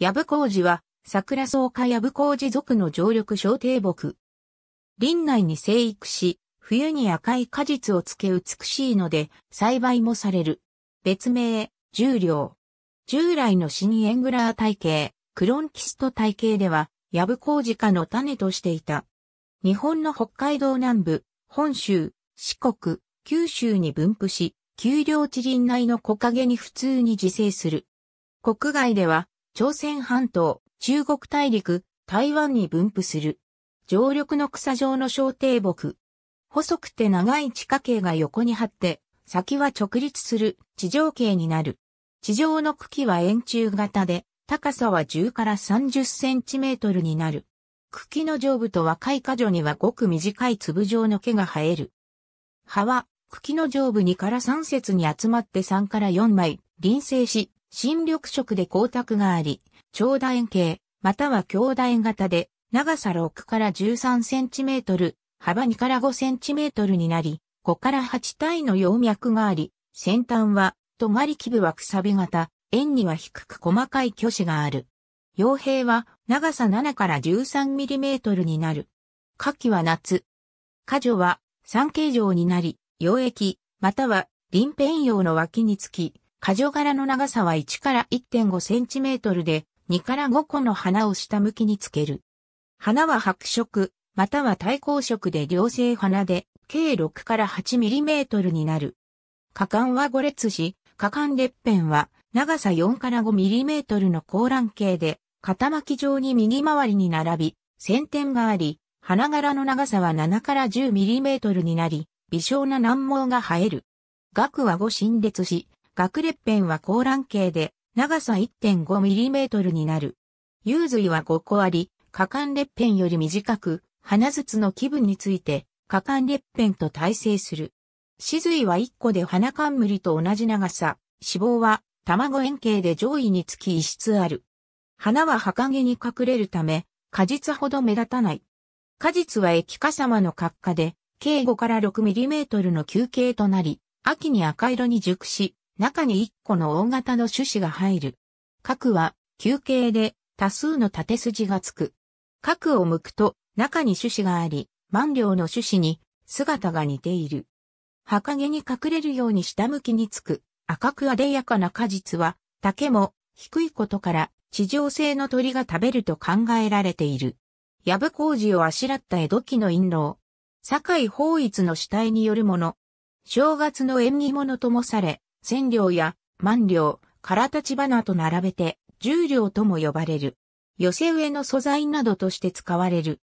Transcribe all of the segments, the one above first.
ヤブコウジは、桜草加コウジ属の常緑小低木。林内に生育し、冬に赤い果実をつけ美しいので、栽培もされる。別名、重量。従来のニエングラー体系、クロンキスト体系では、ヤブコウジ科の種としていた。日本の北海道南部、本州、四国、九州に分布し、丘陵地林内の木陰に普通に自生する。国外では、朝鮮半島、中国大陸、台湾に分布する。常緑の草状の小低木。細くて長い地下茎が横に張って、先は直立する地上茎になる。地上の茎は円柱型で、高さは10から30センチメートルになる。茎の上部と若い果樹にはごく短い粒状の毛が生える。葉は茎の上部2から3節に集まって3から4枚、輪生し、新緑色で光沢があり、長楕円形、または強楕円型で、長さ6から13センチメートル、幅2から5センチメートルになり、5から8体の葉脈があり、先端は、尖り基部はくさび型、円には低く細かい虚子がある。傭兵は長さ7から13ミリメートルになる。夏季は夏。果女は三形状になり、溶液、または臨辺葉の脇につき、過剰柄の長さは1から1.5センチメートルで、2から5個の花を下向きにつける。花は白色、または対抗色で両性花で、計6から8ミリメートルになる。花冠は5列し、花冠列片は長さ4から5ミリメートルの高卵形で、肩巻き状に右回りに並び、先天があり、花柄の長さは7から10ミリメートルになり、微小な難毛が生える。額は5新列し、学列片は高卵形で長さ 1.5mm になる。幽髄は5個あり、果敢列片より短く、花筒の気分について、果敢列片と対生する。歯髄は1個で花冠と同じ長さ、脂肪は卵円形で上位につき1室ある。花は葉陰に隠れるため、果実ほど目立たない。果実は液化様の角化で、計5から 6mm の球形となり、秋に赤色に熟し、中に1個の大型の種子が入る。核は、球形で多数の縦筋がつく。核を向くと中に種子があり、万両の種子に姿が似ている。葉陰に隠れるように下向きにつく赤くあでやかな果実は竹も低いことから地上性の鳥が食べると考えられている。矢部工事をあしらった江戸期の陰謀。堺法一の死体によるもの。正月の縁起物ともされ、千両や万両、空立花と並べて十両とも呼ばれる。寄せ植えの素材などとして使われる。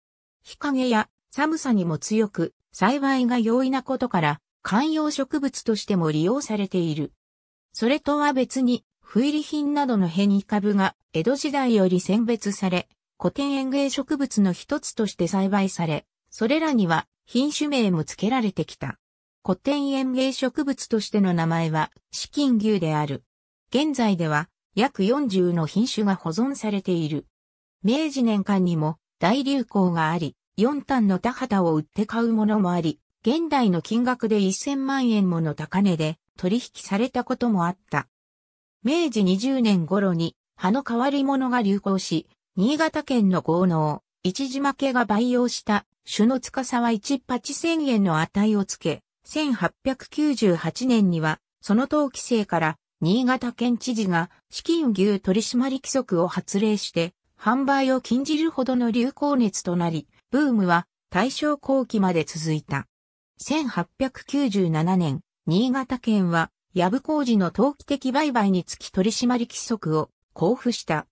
日陰や寒さにも強く、栽培が容易なことから、観葉植物としても利用されている。それとは別に、不入り品などのヘニ株が江戸時代より選別され、古典園芸植物の一つとして栽培され、それらには品種名も付けられてきた。古典園芸植物としての名前は、四金牛である。現在では、約40の品種が保存されている。明治年間にも大流行があり、4単の田畑を売って買うものもあり、現代の金額で1000万円もの高値で取引されたこともあった。明治20年頃に、葉の変わり物が流行し、新潟県の豪農、一島家が培養した、種の司は一八千円の値をつけ、1898年には、その当期生から新潟県知事が資金牛取締規則を発令して、販売を禁じるほどの流行熱となり、ブームは大正後期まで続いた。1897年、新潟県は、藪工事の陶器的売買につき取締規則を交付した。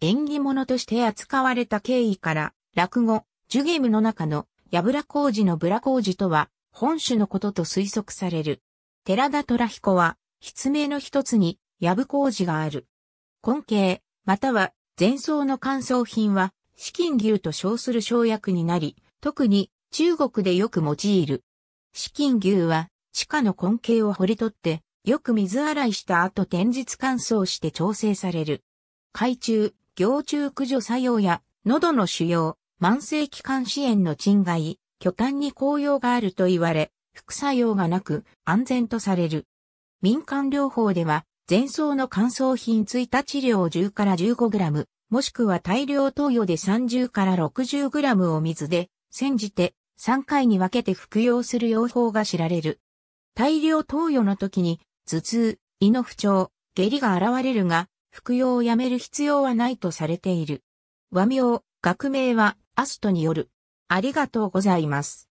縁起物として扱われた経緯から、落語、ジュゲムの中の、藪工事のブラ工事とは、本種のことと推測される。寺田虎彦は、筆名の一つに、藪工事がある。根茎、または、前奏の乾燥品は、資金牛と称する生薬になり、特に中国でよく用いる。資金牛は、地下の根茎を掘り取って、よく水洗いした後天日乾燥して調整される。海中、行中駆除作用や、喉の腫瘍、慢性気管支炎の鎮害、巨炭に効用があると言われ、副作用がなく安全とされる。民間療法では、前奏の乾燥品追加治療10から 15g、もしくは大量投与で30から 60g を水で、煎じて3回に分けて服用する用法が知られる。大量投与の時に、頭痛、胃の不調、下痢が現れるが、服用をやめる必要はないとされている。和名、学名はアストによる。ありがとうございます。